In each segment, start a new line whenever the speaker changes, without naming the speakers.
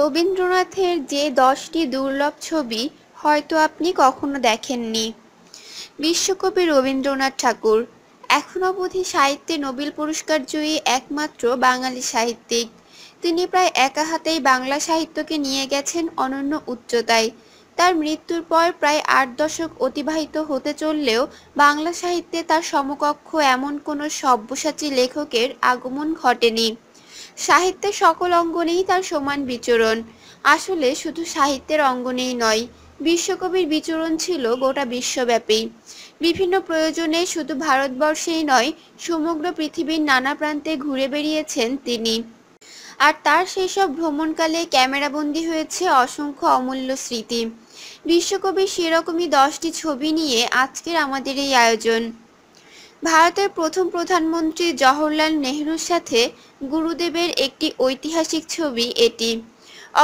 রবীন্দ্রনাথের যে দশটি দুর্লভ ছবি হয়তো আপনি কখনো দেখেননি বিশ্বকবি রবীন্দ্রনাথ ঠাকুর এখন অবধি সাহিত্যে নোবেল পুরস্কার জয়ী একমাত্র বাঙালি সাহিত্যিক তিনি প্রায় একা হাতেই বাংলা সাহিত্যকে নিয়ে গেছেন অনন্য উচ্চতায় তার মৃত্যুর পর প্রায় আট দশক অতিবাহিত হতে চললেও বাংলা সাহিত্যে তার সমকক্ষ এমন কোনো সব্যসাচী লেখকের আগমন ঘটেনি সাহিত্যের সকল অঙ্গনেই তার সমান বিচরণ আসলে শুধু সাহিত্যের অঙ্গনেই নয় বিশ্বকবির বিচরণ ছিল গোটা বিশ্বব্যাপী বিভিন্ন প্রয়োজনে শুধু ভারতবর্ষেই নয় সমগ্র পৃথিবীর নানা প্রান্তে ঘুরে বেরিয়েছেন তিনি আর তার সেই সব ভ্রমণকালে ক্যামেরাবন্দি হয়েছে অসংখ্য অমূল্য স্মৃতি বিশ্বকবির সেরকমই দশটি ছবি নিয়ে আজকের আমাদের এই আয়োজন ভারতের প্রথম প্রধানমন্ত্রী জওহরলাল নেহরুর সাথে গুরুদেবের একটি ঐতিহাসিক ছবি এটি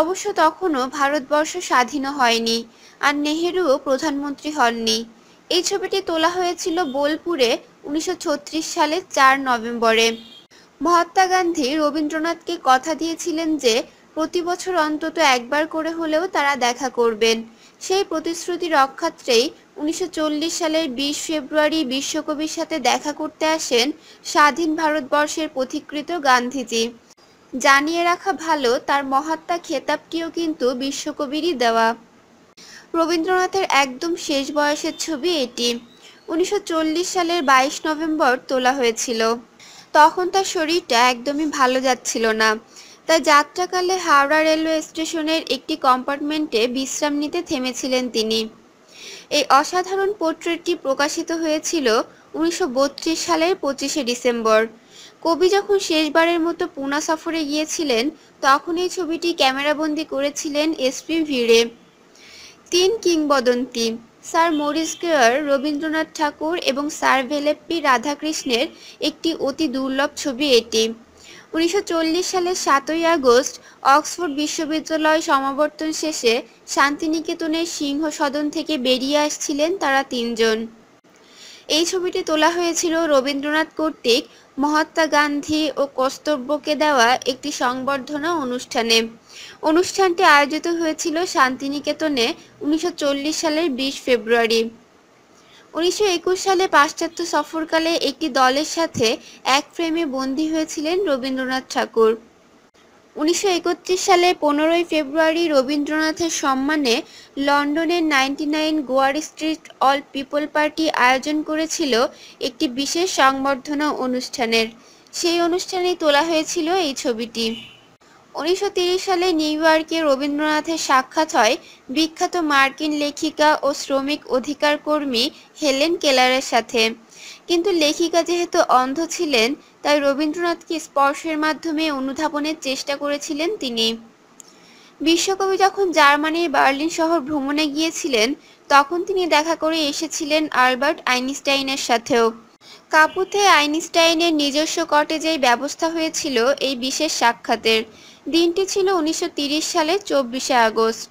অবশ্য তখনও ভারতবর্ষ স্বাধীন হয়নি আর নেহেরুও প্রধানমন্ত্রী হননি এই ছবিটি তোলা হয়েছিল বোলপুরে উনিশশো সালের চার নভেম্বরে মহাত্মা গান্ধী রবীন্দ্রনাথকে কথা দিয়েছিলেন যে প্রতি বছর অন্তত একবার করে হলেও তারা দেখা করবেন সেই প্রতিশ্রুতি রক্ষাত্রেই উনিশশো সালের বিশ ফেব্রুয়ারি বিশ্বকবির সাথে দেখা করতে আসেন স্বাধীন ভারতবর্ষের পথিকৃত গান্ধীজি জানিয়ে রাখা ভালো তার মহাত্মা খেতাবটিও কিন্তু বিশ্বকবিরই দেওয়া রবীন্দ্রনাথের একদম শেষ বয়সের ছবি এটি উনিশশো সালের ২২ নভেম্বর তোলা হয়েছিল তখন তার শরীরটা একদমই ভালো যাচ্ছিল না তাই যাত্রাকালে হাওড়া রেলওয়ে স্টেশনের একটি কম্পার্টমেন্টে বিশ্রাম নিতে থেমেছিলেন তিনি এই অসাধারণ পোর্ট্রেটটি প্রকাশিত হয়েছিল উনিশশো সালের পঁচিশে ডিসেম্বর কবি যখন শেষবারের মতো পুনা সফরে গিয়েছিলেন তখন এই ছবিটি ক্যামেরাবন্দি করেছিলেন এসপি ভিড়ে তিন কিংবদন্তি sir Maurice Gwyer Rabindranath Thakur এবং স্যার ভেলেপ্পি রাধাকৃষ্ণের একটি অতি দুর্লভ ছবি এটি উনিশশো সালের সাতই আগস্ট অক্সফোর্ড বিশ্ববিদ্যালয় সমাবর্তন শেষে শান্তিনিকেতনের সিংহ সদন থেকে বেরিয়ে আসছিলেন তারা তিনজন এই ছবিটি তোলা হয়েছিল রবীন্দ্রনাথ কর্তৃক মহাত্মা গান্ধী ও কস্তব্যকে দেওয়া একটি সংবর্ধনা অনুষ্ঠানে অনুষ্ঠানটি আয়োজিত হয়েছিল শান্তিনিকেতনে উনিশশো সালের বিশ ফেব্রুয়ারি উনিশশো সালে পাশ্চাত্য সফরকালে একটি দলের সাথে এক ফ্রেমে বন্দী হয়েছিলেন রবীন্দ্রনাথ ঠাকুর উনিশশো সালে পনেরোই ফেব্রুয়ারি রবীন্দ্রনাথের সম্মানে লন্ডনের ninety nine Gower street all people party আয়োজন করেছিল একটি বিশেষ সংবর্ধনা অনুষ্ঠানের সেই অনুষ্ঠানে তোলা হয়েছিল এই ছবিটি উনিশশো সালে নিউ ইয়র্কে রবীন্দ্রনাথের সাক্ষাৎ হয় বিখ্যাত মার্কিন লেখিকা ও শ্রমিক অধিকার কর্মী হেলেন কেলারের সাথে কিন্তু লেখিকা যেহেতু অন্ধ ছিলেন তাই রবীন্দ্রনাথকে স্পর্শের মাধ্যমে অনুধাবনের চেষ্টা করেছিলেন তিনি বিশ্বকবি যখন জার্মানির বার্লিন শহর ভ্রমণে গিয়েছিলেন তখন তিনি দেখা করে এসেছিলেন আলবার্ট আইনস্টাইনের সাথেও কাপুতে আইনস্টাইনের নিজস্ব কটেজেই ব্যবস্থা হয়েছিল এই বিশেষ সাক্ষাতের দিনটি ছিল উনিশশো সালে চব্বিশে আগস্ট